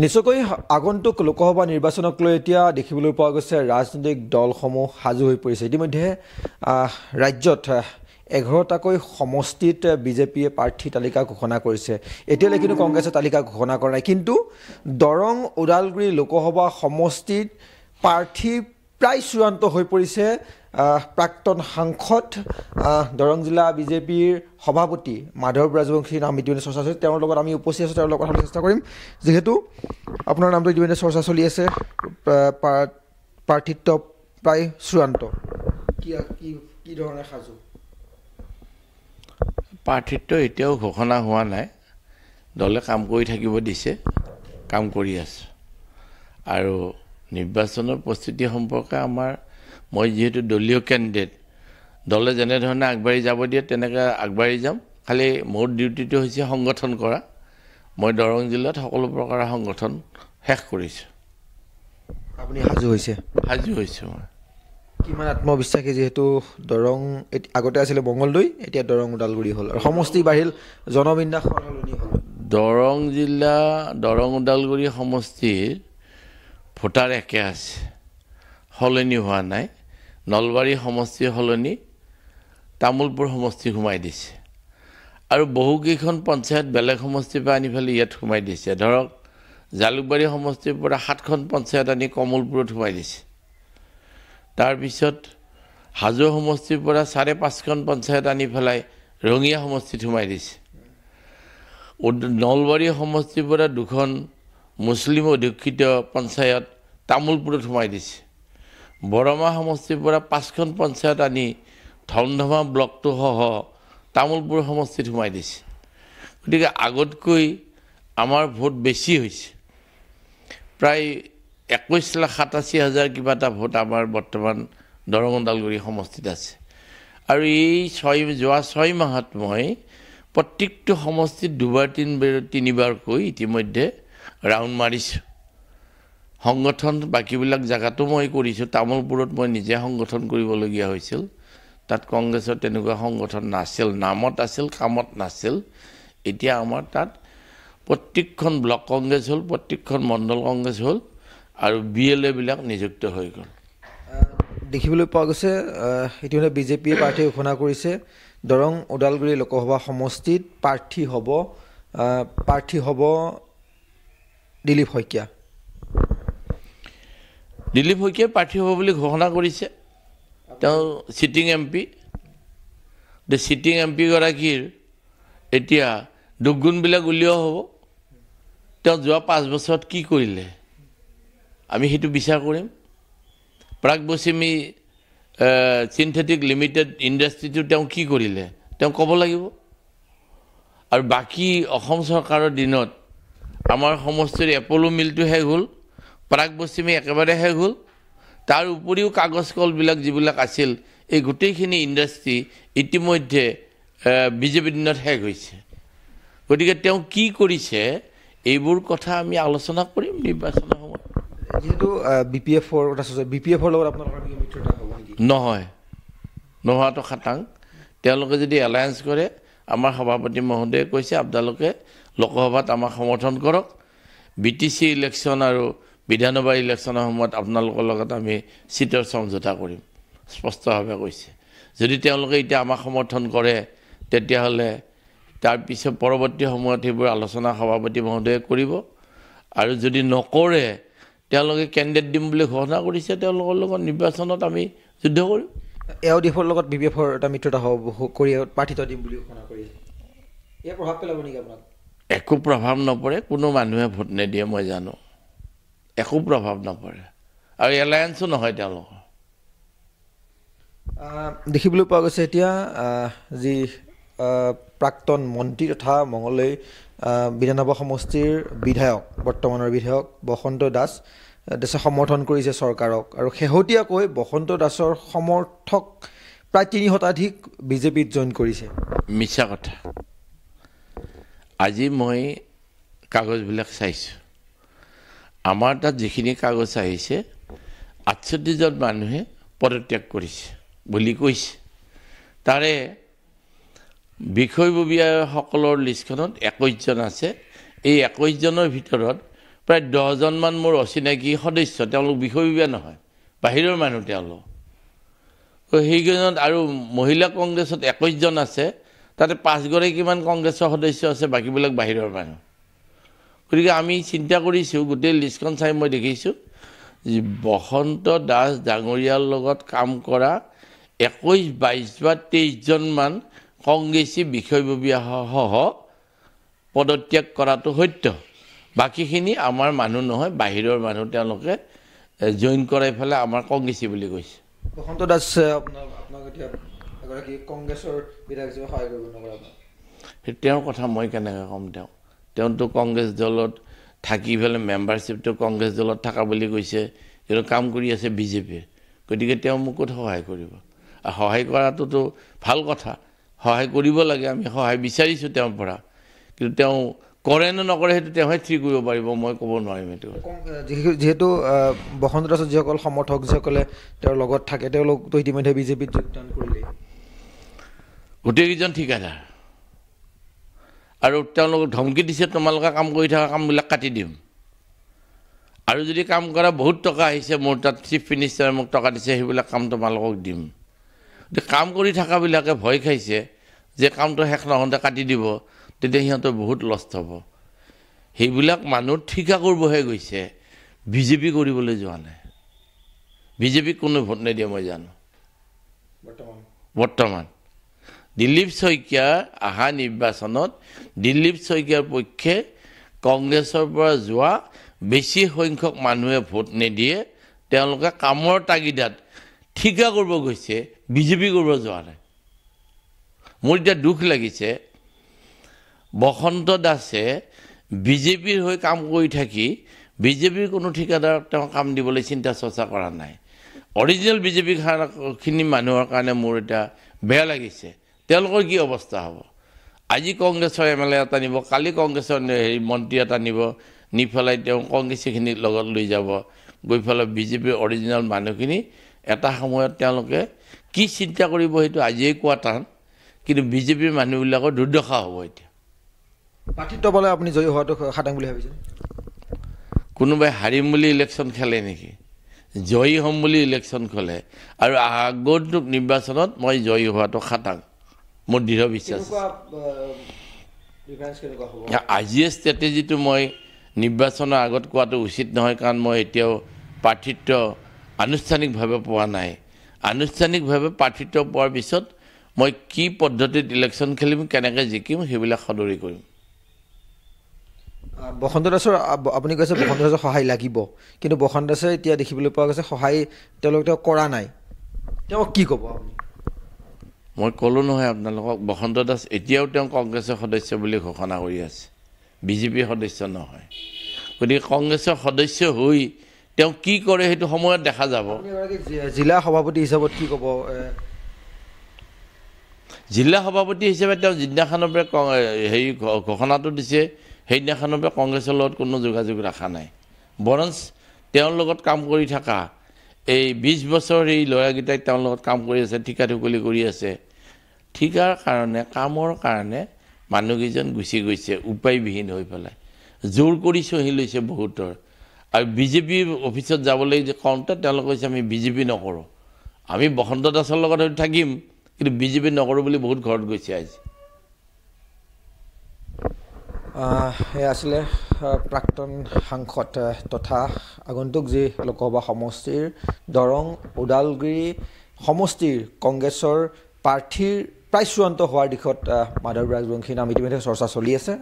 নিশ্চয়কৈ আগন্তুক লোকসভা নিৰ্বাচনক লৈ এতিয়া দেখিবলৈ পোৱা গৈছে ৰাজনৈতিক দলসমূহ সাজু হৈ পৰিছে ইতিমধ্যে ৰাজ্যত এঘাৰটাকৈ সমষ্টিত বিজেপিয়ে প্ৰাৰ্থী তালিকা ঘোষণা কৰিছে এতিয়ালৈকে কিন্তু কংগ্ৰেছে তালিকা ঘোষণা কৰা নাই কিন্তু দৰং ওদালগুৰি লোকসভা সমষ্টিত প্ৰাৰ্থী প্ৰায় চূড়ান্ত হৈ পৰিছে প্ৰাক্তন সাংসদ দৰং জিলা বিজেপিৰ সভাপতি মাধৱ ৰাজবংশীৰ নাম ইতিমধ্যে চৰ্চা চলিছে তেওঁৰ লগত আমি উপস্থিত আছোঁ তেওঁৰ লগত কথা চেষ্টা কৰিম যিহেতু আপোনাৰ নামটো ইতিমধ্যে চৰ্চা চলি আছে প্ৰাৰ্থিত্ব প্ৰায় চূড়ান্ত কি কি ধৰণে সাজু প্ৰাৰ্থিত্ব এতিয়াও ঘোষণা হোৱা নাই দলে কাম কৰি থাকিব দিছে কাম কৰি আছে আৰু নিৰ্বাচনৰ প্ৰস্তুতি সম্পৰ্কে আমাৰ মই যিহেতু দলীয় কেণ্ডিডেট দলে যেনেধৰণে আগবাঢ়ি যাব দিয়ে তেনেকৈ আগবাঢ়ি যাম খালি মোৰ ডিউটিটো হৈছে সংগঠন কৰা মই দৰং জিলাত সকলো প্ৰকাৰৰ সংগঠন শেষ কৰিছোঁ আপুনি সাজু হৈছে সাজু হৈছোঁ মই কিমান আত্মবিশ্বাসী যিহেতু দৰং আগতে আছিলে মংগলদৈ এতিয়া দৰং ওদালগুৰি হ'ল আৰু সমষ্টি বাঢ়িল জনবিন্যাস সলনি হ'ল দৰং জিলা দৰং ওদালগুৰি সমষ্টিৰ ভোটাৰ একে আছে সলনি হোৱা নাই নলবাৰী সমষ্টিৰ সলনি তামোলপুৰ সমষ্টি সোমাই দিছে আৰু বহুকেইখন পঞ্চায়ত বেলেগ সমষ্টিৰ পৰা আনি পেলাই ইয়াত সোমাই দিছে ধৰক জালুকবাৰী সমষ্টিৰ পৰা সাতখন পঞ্চায়ত আনি কমলপুৰত সোমাই দিছে তাৰপিছত হাজো সমষ্টিৰ পৰা চাৰে পাঁচখন পঞ্চায়ত আনি পেলাই ৰঙীয়া সমষ্টিত সোমাই দিছে নলবাৰী সমষ্টিৰ পৰা দুখন মুছলিম অধিক্ষিত পঞ্চায়ত তামোলপুৰত সোমাই দিছে বৰমা সমষ্টিৰ পৰা পাঁচখন পঞ্চায়ত আনি ধমধমা ব্লকটো সহ তামোলপুৰ সমষ্টিত সোমাই দিছে গতিকে আগতকৈ আমাৰ ভোট বেছি হৈছে প্ৰায় একৈছ লাখ সাতাশী হাজাৰ কিবা এটা ভোট আমাৰ বৰ্তমান দৰং ওদালগুৰি সমষ্টিত আছে আৰু এই ছয় যোৱা ছয় মাহত মই প্ৰত্যেকটো সমষ্টিত দুবাৰ তিনিবাৰ তিনিবাৰকৈ ইতিমধ্যে ৰাউণ্ড মাৰিছোঁ সংগঠন বাকীবিলাক জেগাতো মই কৰিছোঁ তামোলপুৰত মই নিজে সংগঠন কৰিবলগীয়া হৈছিল তাত কংগ্ৰেছৰ তেনেকুৱা সংগঠন নাছিল নামত আছিল কামত নাছিল এতিয়া আমাৰ তাত প্ৰত্যেকখন ব্লক কংগ্ৰেছ হ'ল প্ৰত্যেকখন মণ্ডল কংগ্ৰেছ হ'ল আৰু বি এল এবিলাক নিযুক্ত হৈ গ'ল দেখিবলৈ পোৱা গৈছে ইতিমধ্যে বিজেপিয়ে প্ৰাৰ্থী ঘোষণা কৰিছে দৰং ওদালগুৰি লোকসভা সমষ্টিত প্ৰাৰ্থী হ'ব প্ৰাৰ্থী হ'ব দিলীপ শইকীয়া দিলীপ শইকীয়াই প্ৰাৰ্থী হ'ব বুলি ঘোষণা কৰিছে তেওঁ চিটিং এম পি এতিয়া চিটিং এম পি গৰাকীৰ এতিয়া দুগুণবিলাক উলিওৱা হ'ব তেওঁ যোৱা পাঁচ বছৰত কি কৰিলে আমি সেইটো বিচাৰ কৰিম প্ৰাগ পশ্চিমী চিন্থেটিক লিমিটেড ইণ্ডাষ্ট্ৰিটো তেওঁ কি কৰিলে তেওঁ ক'ব লাগিব আৰু বাকী অসম চৰকাৰৰ দিনত আমাৰ সমষ্টিৰ এপল' মিলটো শেষ হ'ল প্ৰাগ পশ্চিমী একেবাৰে শেষ হ'ল তাৰ উপৰিও কাগজ কলবিলাক যিবিলাক আছিল এই গোটেইখিনি ইণ্ডাষ্ট্ৰি ইতিমধ্যে বিজেপিৰ দিনত শেষ হৈছে গতিকে তেওঁ কি কৰিছে এইবোৰ কথা আমি আলোচনা কৰিম নিৰ্বাচনৰ সময়ত যিহেতু বি পি এফৰ কথা চাইছে বি পি এফৰ লগত নহয় নোহোৱাটো খাটাং তেওঁলোকে যদি এলায়েঞ্চ কৰে আমাৰ সভাপতি মহোদয়ে কৈছে আপোনালোকে লোকসভাত আমাক সমৰ্থন কৰক বি টি চি ইলেকশ্যন আৰু বিধানসভাৰ ইলেকশ্যনৰ সময়ত আপোনালোকৰ লগত আমি চিটৰ সমঝোতা কৰিম স্পষ্টভাৱে কৈছে যদি তেওঁলোকে এতিয়া আমাক সমৰ্থন কৰে তেতিয়াহ'লে তাৰপিছত পৰৱৰ্তী সময়ত সেইবোৰ আলোচনা সভাপতি মহোদয়ে কৰিব আৰু যদি নকৰে তেওঁলোকে কেণ্ডিডেট দিম বুলি ঘোষণা কৰিছে তেওঁলোকৰ লগত নিৰ্বাচনত আমি যুদ্ধ কৰিম এ ডি এফৰ লগত বি বি এফৰ এটা মিত্ৰতা হ'ব কৰি প্ৰাৰ্থিত দিম বুলি ঘোষণা কৰিছে ইয়াৰ প্ৰভাৱ পেলাব নেকি আপোনাক একো প্ৰভাৱ নপৰে কোনো মানুহে ভোট নিদিয়ে মই জানো একো প্ৰভাৱ নপৰে আৰু এলায়েঞ্চো নহয় তেওঁলোকৰ দেখিবলৈ পোৱা গৈছে এতিয়া যি প্ৰাক্তন মন্ত্ৰী তথা মঙলদৈ বিধানসভা সমষ্টিৰ বিধায়ক বৰ্তমানৰ বিধায়ক বসন্ত দাস দেশে সমৰ্থন কৰিছে চৰকাৰক আৰু শেহতীয়াকৈ বসন্ত দাসৰ সমৰ্থক প্ৰায় তিনি শতাধিক বিজেপিত জইন কৰিছে মিছা কথা আজি মই কাগজবিলাক চাইছোঁ আমাৰ তাত যিখিনি কাগজ আহিছে আঠচল্লিছজন মানুহে পদত্যাগ কৰিছে বুলি কৈছে তাৰে বিষয়ববীয়াসকলৰ লিষ্টখনত একৈছজন আছে এই একৈছজনৰ ভিতৰত প্ৰায় দহজনমান মোৰ অচিনাকি সদস্য তেওঁলোক বিষয়ববীয়া নহয় বাহিৰৰ মানুহ তেওঁলোক তো সেইকেইজনত আৰু মহিলা কংগ্ৰেছত একৈছজন আছে তাতে পাঁচগৰাকীমান কংগ্ৰেছৰ সদস্য আছে বাকীবিলাক বাহিৰৰ মানুহ গতিকে আমি চিন্তা কৰিছোঁ গোটেই লিষ্টখন চাই মই দেখিছোঁ বসন্ত দাস ডাঙৰীয়াৰ লগত কাম কৰা একৈছ বাইছ বা তেইছজনমান কংগ্ৰেছী বিষয়ববীয়াসহ পদত্যাগ কৰাটো সত্য বাকীখিনি আমাৰ মানুহ নহয় বাহিৰৰ মানুহ তেওঁলোকে জইন কৰাই পেলাই আমাৰ কংগ্ৰেছী বুলি কৈছে বসন্ত দাস কংগ্ৰেছৰ বিধায়ক সহায় কৰিব নোৱাৰে তেওঁৰ কথা মই কেনেকৈ ক'ম তেওঁ তেওঁতো কংগ্ৰেছ দলত থাকি পেলাই মেম্বাৰশ্বিপটো কংগ্ৰেছ দলত থকা বুলি কৈছে কিন্তু কাম কৰি আছে বিজেপিয়ে গতিকে তেওঁ মোকো সহায় কৰিব আৰু সহায় কৰাটোতো ভাল কথা সহায় কৰিব লাগে আমি সহায় বিচাৰিছোঁ তেওঁৰ পৰা কিন্তু তেওঁ কৰে নে নকৰে সেইটো তেওঁহে ঠিক কৰিব পাৰিব মই ক'ব নোৱাৰিম সেইটো যিহেতু বসন্ত দাসত যিসকল সমৰ্থক যিসকলে তেওঁৰ লগত থাকে তেওঁলোকতো ইতিমধ্যে বিজেপিত যোগদান কৰিলে গোটেইকেইজন ঠিকাদাৰ আৰু তেওঁলোকক ধমকি দিছে তোমালোকে কাম কৰি থকা কামবিলাক কাটি দিম আৰু যদি কাম কৰা বহুত টকা আহিছে মোৰ তাত চিফ মিনিষ্টাৰে মোক টকা দিছে সেইবিলাক কাম তোমালোকক দিম গতিকে কাম কৰি থকাবিলাকে ভয় খাইছে যে কামটো শেষ নহওঁতে কাটি দিব তেতিয়া সিহঁতৰ বহুত লষ্ট হ'ব সেইবিলাক মানুহ ঠিকা কৰিবহে গৈছে বি জে পি কৰিবলৈ যোৱা নাই বি জে পিক কোনো ভোট নিদিয়ে মই জানো বৰ্তমান বৰ্তমান দিলীপ শইকীয়াৰ অহা নিৰ্বাচনত দিলীপ শইকীয়াৰ পক্ষে কংগ্ৰেছৰ পৰা যোৱা বেছি সংখ্যক মানুহে ভোট নিদিয়ে তেওঁলোকে কামৰ তাগিদাত ঠিকা কৰিব গৈছে বিজেপি কৰিব যোৱা নাই মোৰ এতিয়া দুখ লাগিছে বসন্ত দাসে বিজেপিৰ হৈ কাম কৰি থাকি বিজেপিৰ কোনো ঠিকাদাৰক তেওঁ কাম দিবলৈ চিন্তা চৰ্চা কৰা নাই অৰিজিনেল বিজেপিখিনি মানুহৰ কাৰণে মোৰ এতিয়া বেয়া লাগিছে তেওঁলোকৰ কি অৱস্থা হ'ব আজি কংগ্ৰেছৰ এম এল এ এটা নিব কালি কংগ্ৰেছৰ হেৰি মন্ত্ৰী এটা নিব নি পেলাই তেওঁ কংগ্ৰেছীখিনিক লগত লৈ যাব গৈ পেলাই বিজেপিৰ অৰিজিনেল মানুহখিনি এটা সময়ত তেওঁলোকে কি চিন্তা কৰিব সেইটো আজিয়েই কোৱা টান কিন্তু বিজেপিৰ মানুহবিলাকৰ দুৰ্দশা হ'ব এতিয়া পাৰ্থিত্ব আপুনি জয়ী হোৱাটো সাধাৰণ বুলি ভাবিছে কোনোবাই হাৰিম বুলি ইলেকশ্যন খেলে নেকি জয়ী হ'ম বুলি ইলেকশ্যন খেলে আৰু আগন্তুক নিৰ্বাচনত মই জয়ী হোৱাটো খাটাং মোৰ দৃঢ় বিশ্বাস আজিৰ ষ্ট্ৰেটেজিটো মই নিৰ্বাচনৰ আগত কোৱাটো উচিত নহয় কাৰণ মই এতিয়াও প্ৰাৰ্থিত্ব আনুষ্ঠানিকভাৱে পোৱা নাই আনুষ্ঠানিকভাৱে প্ৰাৰ্থিত্ব পোৱাৰ পিছত মই কি পদ্ধতিত ইলেকশ্যন খেলিম কেনেকৈ জিকিম সেইবিলাক সদৰি কৰিম বসন্ত দাসৰ আপুনি কৈছে বসন্ত দাসৰ সহায় লাগিব কিন্তু বসন্ত দাসে এতিয়া দেখিবলৈ পোৱা গৈছে সহায় তেওঁলোকে তেওঁ কৰা নাই তেওঁক কি ক'ব আপুনি মই ক'লো নহয় আপোনালোকক বসন্ত দাস এতিয়াও তেওঁ কংগ্ৰেছৰ সদস্য বুলি ঘোষণা কৰি আছে বিজেপিৰ সদস্য নহয় গতিকে কংগ্ৰেছৰ সদস্য হৈ তেওঁ কি কৰে সেইটো সময়ত দেখা যাব জিলা সভাপতি হিচাপত কি ক'ব জিলা সভাপতি হিচাপে তেওঁ যিদিনাখনৰ পৰা হেৰি ঘোষণাটো দিছে সেইদিনাখনৰ পৰা কংগ্ৰেছৰ লগত কোনো যোগাযোগ ৰখা নাই বৰঞ্চ তেওঁৰ লগত কাম কৰি থকা এই বিছ বছৰ এই ল'ৰাকেইটাই তেওঁৰ লগত কাম কৰি আছে ঠিকা ঠুকলি কৰি আছে ঠিকাৰ কাৰণে কামৰ কাৰণে মানুহকেইজন গুচি গৈছে উপায়বিহীন হৈ পেলাই জোৰ কৰি চহি লৈছে বহুতৰ আৰু বিজেপি অফিচত যাবলৈ যে কওঁতে তেওঁলোকে কৈছে আমি বিজেপি নকৰোঁ আমি বসন্ত দাসৰ লগত হয়তো থাকিম কিন্তু বিজেপি নকৰোঁ বুলি বহুত ঘৰত গৈছে আজি এয়া আছিলে প্ৰাক্তন সাংসদ তথা আগন্তুক যি লোকসভা সমষ্টিৰ দৰং ওদালগুৰি সমষ্টিৰ কংগ্ৰেছৰ প্ৰাৰ্থীৰ প্ৰায় চূড়ান্ত হোৱাৰ দিশত মাধৱ ৰাজবংশীৰ নাম ইতিমধ্যে চৰ্চা চলি আছে